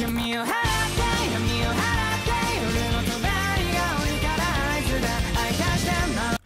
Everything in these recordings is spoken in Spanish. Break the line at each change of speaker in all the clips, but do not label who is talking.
give me a hand.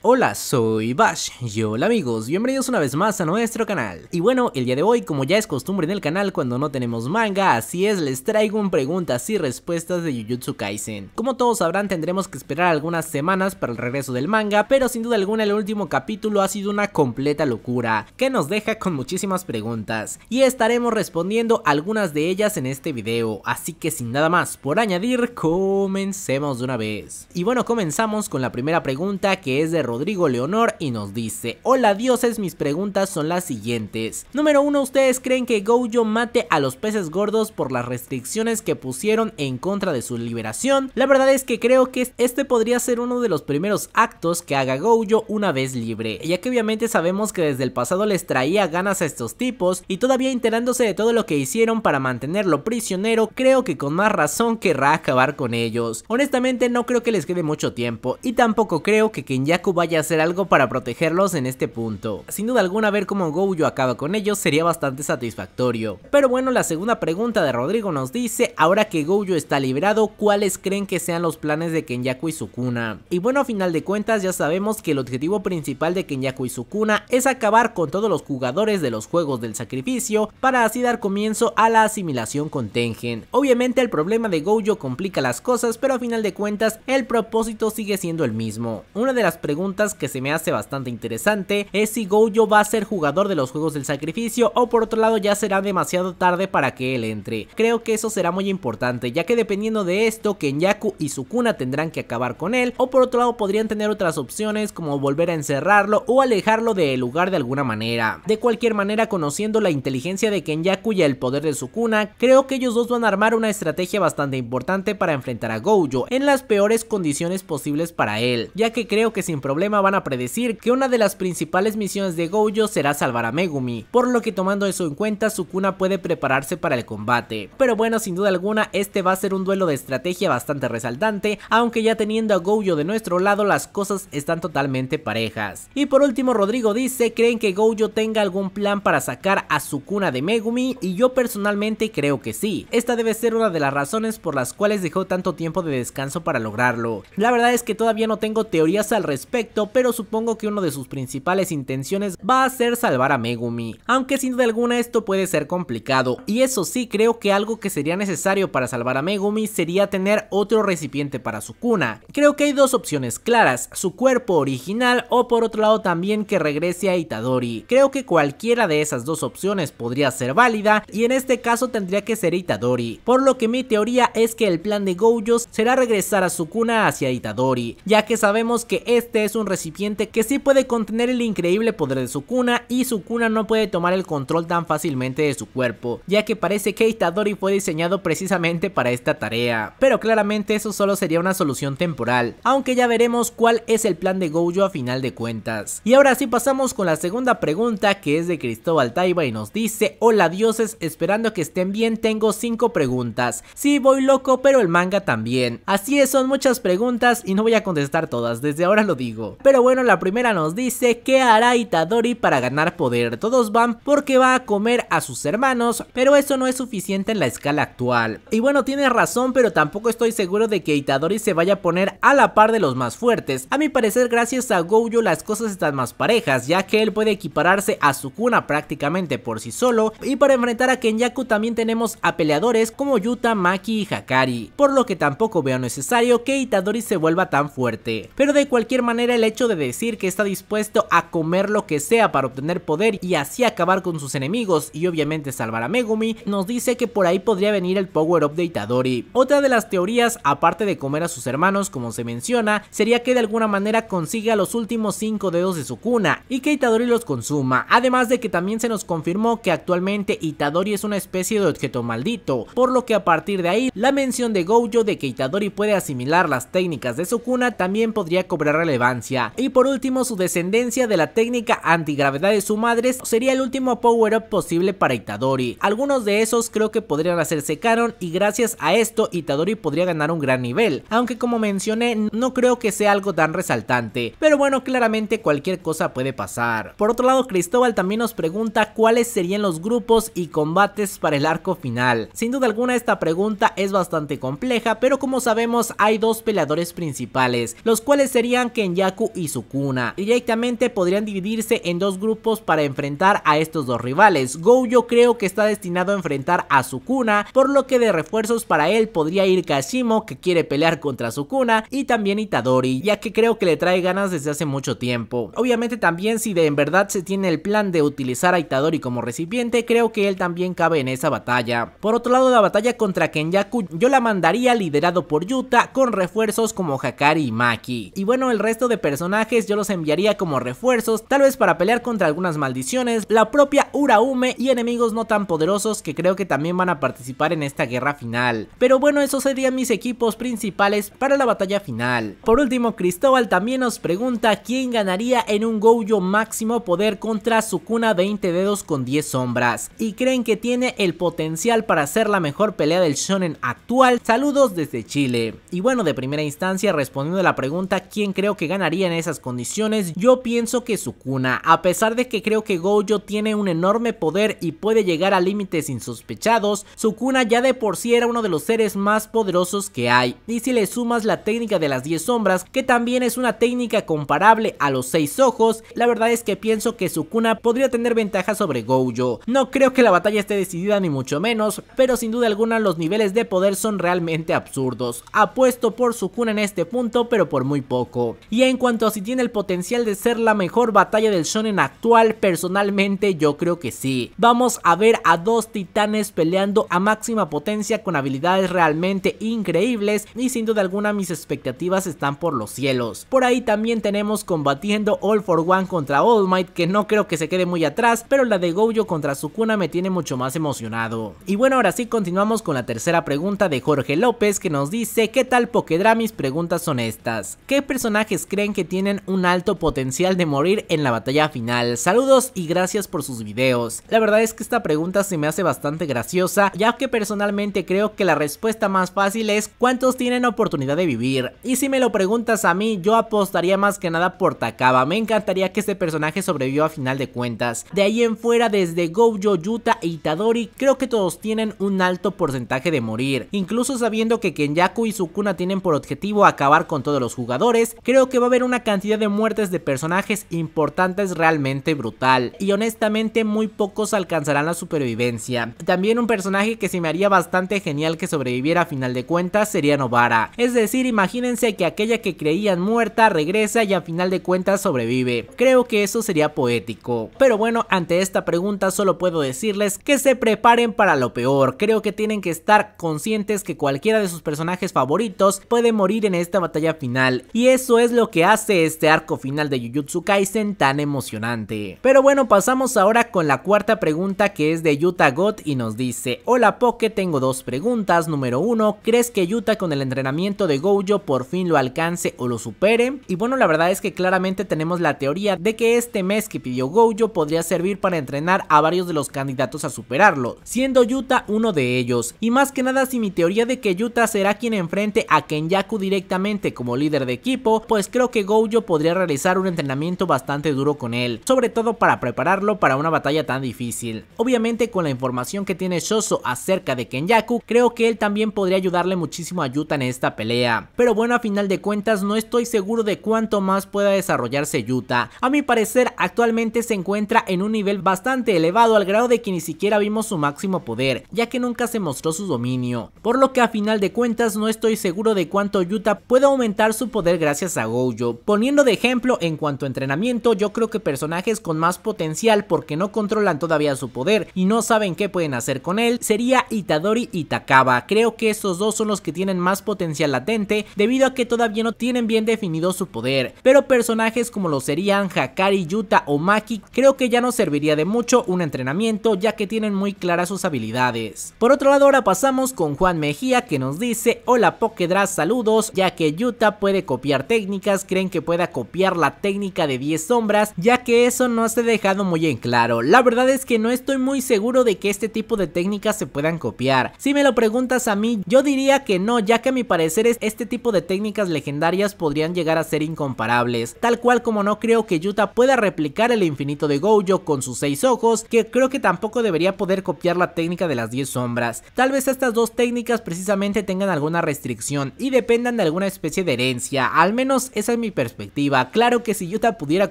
Hola, soy Bash y hola amigos, bienvenidos una vez más a nuestro canal. Y bueno, el día de hoy, como ya es costumbre en el canal cuando no tenemos manga, así es, les traigo un preguntas y respuestas de Jujutsu Kaisen. Como todos sabrán, tendremos que esperar algunas semanas para el regreso del manga, pero sin duda alguna el último capítulo ha sido una completa locura, que nos deja con muchísimas preguntas, y estaremos respondiendo algunas de ellas en este video, así que sin nada más por añadir, comencemos de una vez. Y bueno, comenzamos con la primera pregunta que es de Rodrigo Leonor y nos dice, hola dioses, mis preguntas son las siguientes. Número 1, ¿ustedes creen que Gojo mate a los peces gordos por las restricciones que pusieron en contra de su liberación? La verdad es que creo que este podría ser uno de los primeros actos que haga Gojo una vez libre, ya que obviamente sabemos que desde el pasado les traía ganas a estos tipos y todavía enterándose de todo lo que hicieron para mantenerlo prisionero, creo que con más razón querrá acabar con ellos. Honestamente no creo que les quede mucho tiempo y tampoco creo que Kenyaku vaya a hacer algo para protegerlos en este punto. Sin duda alguna ver cómo Gojo acaba con ellos sería bastante satisfactorio. Pero bueno, la segunda pregunta de Rodrigo nos dice, ahora que Gojo está liberado, ¿cuáles creen que sean los planes de Kenyaku y Sukuna? Y bueno, a final de cuentas ya sabemos que el objetivo principal de Kenyaku y Sukuna es acabar con todos los jugadores de los juegos del sacrificio para así dar comienzo a la asimilación con Tengen. Obviamente el problema de Gojo complica las cosas, pero a final de cuentas el propósito sigue siendo el mismo. Una de las preguntas que se me hace bastante interesante es si Gojo va a ser jugador de los Juegos del Sacrificio o por otro lado ya será demasiado tarde para que él entre. Creo que eso será muy importante ya que dependiendo de esto Kenyaku y Sukuna tendrán que acabar con él o por otro lado podrían tener otras opciones como volver a encerrarlo o alejarlo del lugar de alguna manera. De cualquier manera conociendo la inteligencia de Kenyaku y el poder de Sukuna creo que ellos dos van a armar una estrategia bastante importante para enfrentar a Gojo en las peores condiciones posibles para él ya que creo que sin problema van a predecir que una de las principales misiones de Gojo será salvar a Megumi, por lo que tomando eso en cuenta Sukuna puede prepararse para el combate. Pero bueno, sin duda alguna este va a ser un duelo de estrategia bastante resaltante, aunque ya teniendo a Gojo de nuestro lado las cosas están totalmente parejas. Y por último Rodrigo dice, ¿creen que Gojo tenga algún plan para sacar a Sukuna de Megumi? Y yo personalmente creo que sí, esta debe ser una de las razones por las cuales dejó tanto tiempo de descanso para lograrlo. La verdad es que todavía no tengo teorías al respecto pero supongo que una de sus principales intenciones va a ser salvar a Megumi, aunque sin duda alguna esto puede ser complicado, y eso sí creo que algo que sería necesario para salvar a Megumi sería tener otro recipiente para su cuna. Creo que hay dos opciones claras, su cuerpo original o por otro lado también que regrese a Itadori. Creo que cualquiera de esas dos opciones podría ser válida y en este caso tendría que ser Itadori, por lo que mi teoría es que el plan de Gojo será regresar a su cuna hacia Itadori, ya que sabemos que este es un recipiente que sí puede contener el increíble poder de su cuna y su cuna no puede tomar el control tan fácilmente de su cuerpo, ya que parece que Itadori fue diseñado precisamente para esta tarea, pero claramente eso solo sería una solución temporal, aunque ya veremos cuál es el plan de Gojo a final de cuentas. Y ahora sí pasamos con la segunda pregunta que es de Cristóbal Taiba y nos dice, hola dioses, esperando que estén bien tengo 5 preguntas, sí voy loco pero el manga también, así es son muchas preguntas y no voy a contestar todas, desde ahora lo digo. Pero bueno, la primera nos dice que hará Itadori para ganar poder. Todos van porque va a comer a sus hermanos, pero eso no es suficiente en la escala actual. Y bueno, tiene razón, pero tampoco estoy seguro de que Itadori se vaya a poner a la par de los más fuertes. A mi parecer, gracias a Gojo las cosas están más parejas, ya que él puede equipararse a Sukuna prácticamente por sí solo, y para enfrentar a Kenyaku también tenemos a peleadores como Yuta, Maki y Hakari, por lo que tampoco veo necesario que Itadori se vuelva tan fuerte. Pero de cualquier manera el hecho de decir que está dispuesto a comer lo que sea para obtener poder y así acabar con sus enemigos y obviamente salvar a Megumi, nos dice que por ahí podría venir el power up de Itadori. Otra de las teorías, aparte de comer a sus hermanos como se menciona, sería que de alguna manera consiga los últimos cinco dedos de su cuna y que Itadori los consuma, además de que también se nos confirmó que actualmente Itadori es una especie de objeto maldito, por lo que a partir de ahí la mención de Gojo de que Itadori puede asimilar las técnicas de su cuna también podría cobrar relevancia y por último, su descendencia de la técnica antigravedad de su madre sería el último power-up posible para Itadori. Algunos de esos creo que podrían hacerse canon y gracias a esto Itadori podría ganar un gran nivel, aunque como mencioné no creo que sea algo tan resaltante, pero bueno claramente cualquier cosa puede pasar. Por otro lado Cristóbal también nos pregunta cuáles serían los grupos y combates para el arco final. Sin duda alguna esta pregunta es bastante compleja, pero como sabemos hay dos peleadores principales, los cuales serían ya y Sukuna. Directamente podrían dividirse en dos grupos para enfrentar a estos dos rivales. Go yo creo que está destinado a enfrentar a Sukuna, por lo que de refuerzos para él podría ir Kashimo que quiere pelear contra Sukuna y también Itadori, ya que creo que le trae ganas desde hace mucho tiempo. Obviamente también si de en verdad se tiene el plan de utilizar a Itadori como recipiente, creo que él también cabe en esa batalla. Por otro lado la batalla contra Kenyaku yo la mandaría liderado por Yuta con refuerzos como Hakari y Maki. Y bueno el resto de personajes yo los enviaría como refuerzos, tal vez para pelear contra algunas maldiciones, la propia Uraume y enemigos no tan poderosos que creo que también van a participar en esta guerra final. Pero bueno, esos serían mis equipos principales para la batalla final. Por último, Cristóbal también nos pregunta quién ganaría en un Gojo máximo poder contra Sukuna 20 dedos con 10 sombras. Y creen que tiene el potencial para ser la mejor pelea del shonen actual. Saludos desde Chile. Y bueno, de primera instancia respondiendo a la pregunta quién creo que ganaría en esas condiciones, yo pienso que Sukuna, a pesar de que creo que Gojo tiene un enorme poder y puede llegar a límites insospechados, Sukuna ya de por sí era uno de los seres más poderosos que hay, y si le sumas la técnica de las 10 sombras, que también es una técnica comparable a los 6 ojos, la verdad es que pienso que Sukuna podría tener ventaja sobre Gojo. No creo que la batalla esté decidida ni mucho menos, pero sin duda alguna los niveles de poder son realmente absurdos. Apuesto por Sukuna en este punto, pero por muy poco. Y en en cuanto a si tiene el potencial de ser la mejor batalla del shonen actual, personalmente yo creo que sí. Vamos a ver a dos titanes peleando a máxima potencia con habilidades realmente increíbles y sin duda alguna mis expectativas están por los cielos. Por ahí también tenemos combatiendo All for One contra All Might que no creo que se quede muy atrás, pero la de Gojo contra Sukuna me tiene mucho más emocionado. Y bueno, ahora sí continuamos con la tercera pregunta de Jorge López que nos dice ¿Qué tal mis Preguntas son estas. ¿Qué personajes creen que tienen un alto potencial de morir en la batalla final? Saludos y gracias por sus videos. La verdad es que esta pregunta se me hace bastante graciosa, ya que personalmente creo que la respuesta más fácil es ¿cuántos tienen oportunidad de vivir? Y si me lo preguntas a mí, yo apostaría más que nada por Takaba, me encantaría que este personaje sobrevivió a final de cuentas. De ahí en fuera, desde Gojo, Yuta e Itadori, creo que todos tienen un alto porcentaje de morir. Incluso sabiendo que Kenyaku y Sukuna tienen por objetivo acabar con todos los jugadores, creo que va a Ver una cantidad de muertes de personajes importantes realmente brutal, y honestamente muy pocos alcanzarán la supervivencia. También un personaje que se me haría bastante genial que sobreviviera a final de cuentas sería Novara, es decir, imagínense que aquella que creían muerta regresa y a final de cuentas sobrevive. Creo que eso sería poético. Pero bueno, ante esta pregunta solo puedo decirles que se preparen para lo peor, creo que tienen que estar conscientes que cualquiera de sus personajes favoritos puede morir en esta batalla final, y eso es lo que hace este arco final de Jujutsu Kaisen tan emocionante. Pero bueno, pasamos ahora con la cuarta pregunta que es de Yuta Got y nos dice, hola Poke, tengo dos preguntas, número uno, ¿crees que Yuta con el entrenamiento de Gojo por fin lo alcance o lo supere? Y bueno, la verdad es que claramente tenemos la teoría de que este mes que pidió Gojo podría servir para entrenar a varios de los candidatos a superarlo, siendo Yuta uno de ellos, y más que nada si mi teoría de que Yuta será quien enfrente a Kenyaku directamente como líder de equipo, pues creo que que Gojo podría realizar un entrenamiento bastante duro con él, sobre todo para prepararlo para una batalla tan difícil. Obviamente con la información que tiene Shoso acerca de Kenyaku, creo que él también podría ayudarle muchísimo a Yuta en esta pelea. Pero bueno, a final de cuentas no estoy seguro de cuánto más pueda desarrollarse Yuta. A mi parecer actualmente se encuentra en un nivel bastante elevado al grado de que ni siquiera vimos su máximo poder, ya que nunca se mostró su dominio. Por lo que a final de cuentas no estoy seguro de cuánto Yuta puede aumentar su poder gracias a Gojo. Poniendo de ejemplo en cuanto a entrenamiento, yo creo que personajes con más potencial porque no controlan todavía su poder y no saben qué pueden hacer con él, sería Itadori y Takaba. Creo que estos dos son los que tienen más potencial latente debido a que todavía no tienen bien definido su poder, pero personajes como lo serían Hakari, Yuta o Maki creo que ya no serviría de mucho un entrenamiento ya que tienen muy claras sus habilidades. Por otro lado ahora pasamos con Juan Mejía que nos dice hola Pokedra saludos ya que Yuta puede copiar técnicas que que pueda copiar la técnica de 10 sombras, ya que eso no se ha dejado muy en claro. La verdad es que no estoy muy seguro de que este tipo de técnicas se puedan copiar. Si me lo preguntas a mí, yo diría que no, ya que a mi parecer este tipo de técnicas legendarias podrían llegar a ser incomparables, tal cual como no creo que Yuta pueda replicar el infinito de Gojo con sus 6 ojos, que creo que tampoco debería poder copiar la técnica de las 10 sombras. Tal vez estas dos técnicas precisamente tengan alguna restricción y dependan de alguna especie de herencia, al menos esa es mi perspectiva. Claro que si Yuta pudiera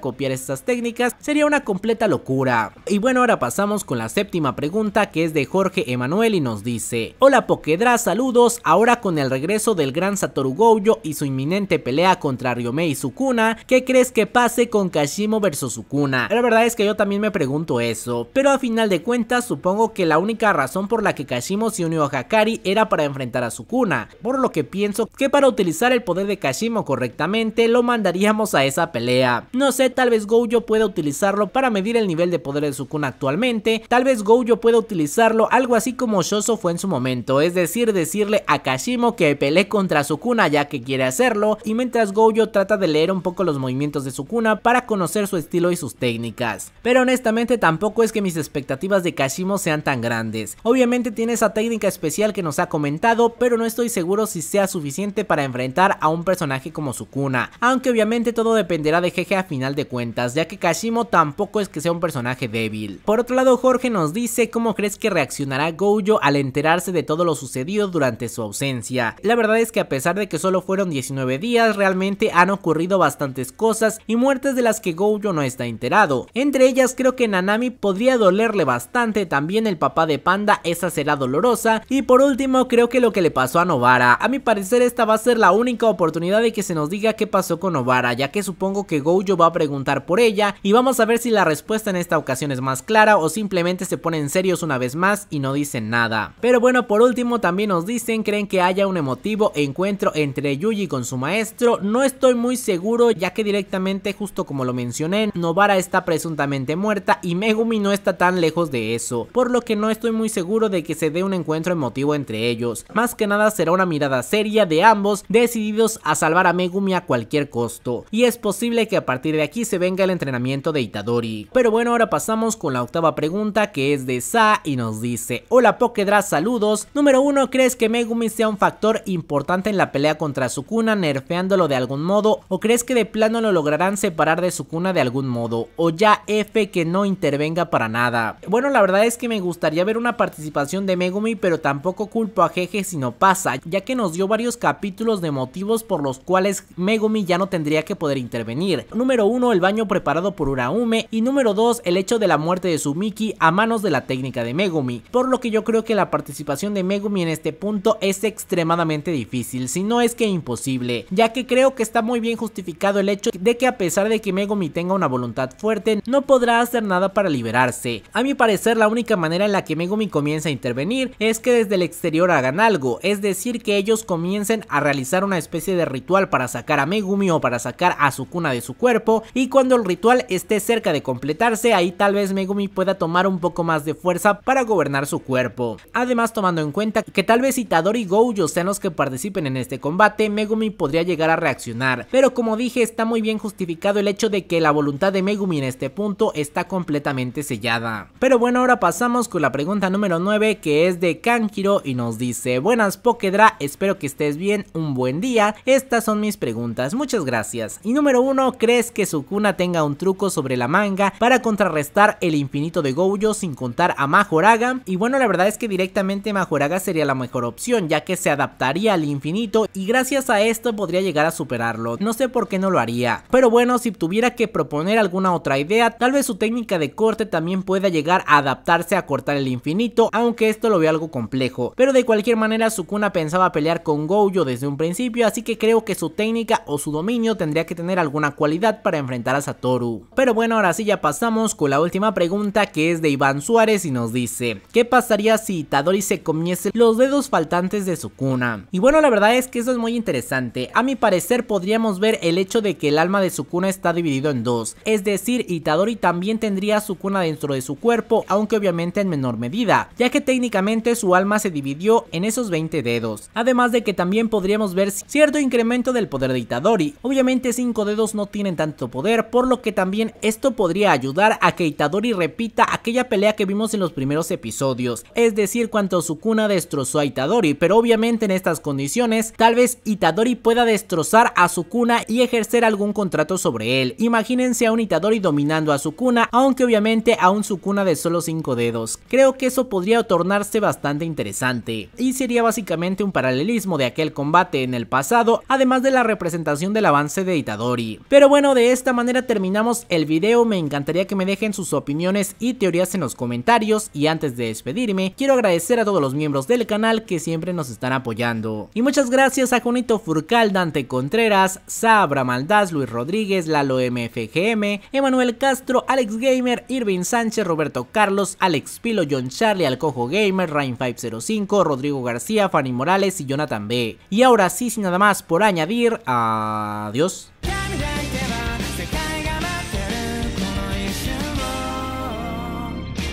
copiar estas técnicas sería una completa locura. Y bueno, ahora pasamos con la séptima pregunta que es de Jorge Emanuel y nos dice Hola Pokedra, saludos, ahora con el regreso del gran Satoru Gojo y su inminente pelea contra Ryomei Sukuna, ¿qué crees que pase con Kashimo versus Sukuna? La verdad es que yo también me pregunto eso, pero a final de cuentas supongo que la única razón por la que Kashimo se unió a Hakari era para enfrentar a Sukuna, por lo que pienso que para utilizar el poder de Kashimo correctamente lo mandaríamos a esa pelea. No sé, tal vez Gojo pueda utilizarlo para medir el nivel de poder de Sukuna actualmente, tal vez Gojo pueda utilizarlo algo así como Shoso fue en su momento, es decir, decirle a Kashimo que pelee contra Sukuna ya que quiere hacerlo, y mientras Gojo trata de leer un poco los movimientos de Sukuna para conocer su estilo y sus técnicas. Pero honestamente tampoco es que mis expectativas de Kashimo sean tan grandes. Obviamente tiene esa técnica especial que nos ha comentado, pero no estoy seguro si sea suficiente para enfrentar a un personaje como Sukuna aunque obviamente todo dependerá de Jeje a final de cuentas, ya que Kashimo tampoco es que sea un personaje débil. Por otro lado, Jorge nos dice cómo crees que reaccionará Gojo al enterarse de todo lo sucedido durante su ausencia. La verdad es que a pesar de que solo fueron 19 días, realmente han ocurrido bastantes cosas y muertes de las que Gojo no está enterado. Entre ellas creo que Nanami podría dolerle bastante, también el papá de Panda, esa será dolorosa. Y por último creo que lo que le pasó a Novara. A mi parecer esta va a ser la única oportunidad de que se nos diga qué pasó con Novara, ya que supongo que Gojo va a preguntar por ella y vamos a ver si la respuesta en esta ocasión es más clara o simplemente se ponen serios una vez más y no dicen nada. Pero bueno, por último también nos dicen, creen que haya un emotivo encuentro entre Yuji con su maestro, no estoy muy seguro ya que directamente justo como lo mencioné, Novara está presuntamente muerta y Megumi no está tan lejos de eso, por lo que no estoy muy seguro de que se dé un encuentro emotivo entre ellos, más que nada será una mirada seria de ambos decididos a salvar a Megumi a cualquier costo, y es posible que a partir de aquí se venga el entrenamiento de Itadori. Pero bueno, ahora pasamos con la octava pregunta que es de Sa y nos dice, hola Pokedra, saludos. Número 1, ¿crees que Megumi sea un factor importante en la pelea contra Sukuna, nerfeándolo de algún modo? ¿O crees que de plano lo lograrán separar de Sukuna de algún modo? ¿O ya F que no intervenga para nada? Bueno, la verdad es que me gustaría ver una participación de Megumi, pero tampoco culpo a Jeje si no pasa, ya que nos dio varios capítulos de motivos por los cuales Megumi ya ya no tendría que poder intervenir. Número 1, el baño preparado por Uraume y número 2, el hecho de la muerte de Sumiki a manos de la técnica de Megumi, por lo que yo creo que la participación de Megumi en este punto es extremadamente difícil, si no es que imposible, ya que creo que está muy bien justificado el hecho de que a pesar de que Megumi tenga una voluntad fuerte, no podrá hacer nada para liberarse. A mi parecer la única manera en la que Megumi comienza a intervenir es que desde el exterior hagan algo, es decir que ellos comiencen a realizar una especie de ritual para sacar a Megumi para sacar a su cuna de su cuerpo y cuando el ritual esté cerca de completarse ahí tal vez Megumi pueda tomar un poco más de fuerza para gobernar su cuerpo. Además tomando en cuenta que tal vez Itadori y Gojo sean los que participen en este combate, Megumi podría llegar a reaccionar, pero como dije está muy bien justificado el hecho de que la voluntad de Megumi en este punto está completamente sellada. Pero bueno ahora pasamos con la pregunta número 9 que es de Kankiro y nos dice Buenas Pokedra, espero que estés bien, un buen día, estas son mis preguntas, muchas gracias. Y número uno, ¿crees que Sukuna tenga un truco sobre la manga para contrarrestar el infinito de Gojo sin contar a Majoraga? Y bueno, la verdad es que directamente Majoraga sería la mejor opción, ya que se adaptaría al infinito y gracias a esto podría llegar a superarlo. No sé por qué no lo haría. Pero bueno, si tuviera que proponer alguna otra idea, tal vez su técnica de corte también pueda llegar a adaptarse a cortar el infinito, aunque esto lo veo algo complejo. Pero de cualquier manera, Sukuna pensaba pelear con Gojo desde un principio, así que creo que su técnica o su don tendría que tener alguna cualidad para enfrentar a Satoru. Pero bueno, ahora sí ya pasamos con la última pregunta que es de Iván Suárez y nos dice, ¿qué pasaría si Itadori se comiese los dedos faltantes de Sukuna? Y bueno, la verdad es que eso es muy interesante. A mi parecer podríamos ver el hecho de que el alma de cuna está dividido en dos, es decir, Itadori también tendría su cuna dentro de su cuerpo, aunque obviamente en menor medida, ya que técnicamente su alma se dividió en esos 20 dedos. Además de que también podríamos ver cierto incremento del poder de Itadori, Obviamente cinco dedos no tienen tanto poder, por lo que también esto podría ayudar a que Itadori repita aquella pelea que vimos en los primeros episodios, es decir, cuando Sukuna destrozó a Itadori, pero obviamente en estas condiciones, tal vez Itadori pueda destrozar a Sukuna y ejercer algún contrato sobre él. Imagínense a un Itadori dominando a Sukuna, aunque obviamente a un Sukuna de solo cinco dedos. Creo que eso podría tornarse bastante interesante, y sería básicamente un paralelismo de aquel combate en el pasado, además de la representación del avance de Itadori. Pero bueno, de esta manera terminamos el video, me encantaría que me dejen sus opiniones y teorías en los comentarios y antes de despedirme, quiero agradecer a todos los miembros del canal que siempre nos están apoyando. Y muchas gracias a Junito Furcal, Dante Contreras, Sabra Maldaz, Luis Rodríguez, Lalo MFGM, Emanuel Castro, Alex Gamer, Irving Sánchez, Roberto Carlos, Alex Pilo, John Charlie, Alcojo Gamer, Rain505, Rodrigo García, Fanny Morales y Jonathan B. Y ahora sí, sin nada más por añadir, a... Adiós.